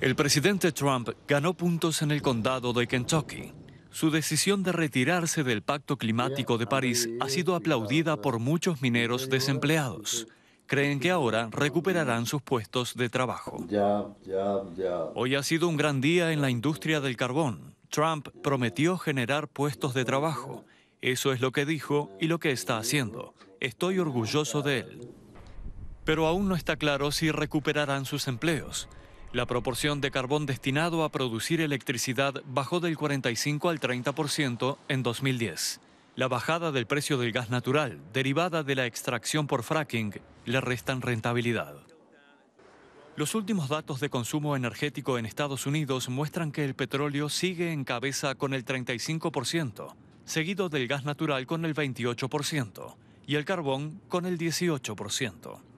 El presidente Trump ganó puntos en el condado de Kentucky. Su decisión de retirarse del Pacto Climático de París ha sido aplaudida por muchos mineros desempleados. Creen que ahora recuperarán sus puestos de trabajo. Hoy ha sido un gran día en la industria del carbón. Trump prometió generar puestos de trabajo. Eso es lo que dijo y lo que está haciendo. Estoy orgulloso de él. Pero aún no está claro si recuperarán sus empleos. La proporción de carbón destinado a producir electricidad bajó del 45 al 30% en 2010. La bajada del precio del gas natural, derivada de la extracción por fracking, le restan rentabilidad. Los últimos datos de consumo energético en Estados Unidos muestran que el petróleo sigue en cabeza con el 35%, seguido del gas natural con el 28% y el carbón con el 18%.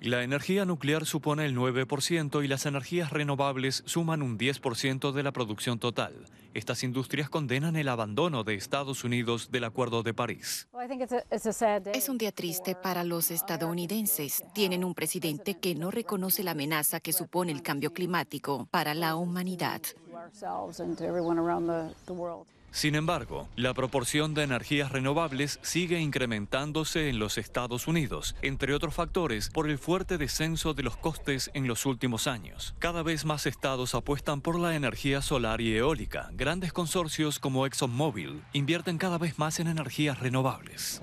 La energía nuclear supone el 9% y las energías renovables suman un 10% de la producción total. Estas industrias condenan el abandono de Estados Unidos del Acuerdo de París. Es un día triste para los estadounidenses. Tienen un presidente que no reconoce la amenaza que supone el cambio climático para la humanidad. Sin embargo, la proporción de energías renovables sigue incrementándose en los Estados Unidos, entre otros factores por el fuerte descenso de los costes en los últimos años. Cada vez más estados apuestan por la energía solar y eólica. Grandes consorcios como ExxonMobil invierten cada vez más en energías renovables.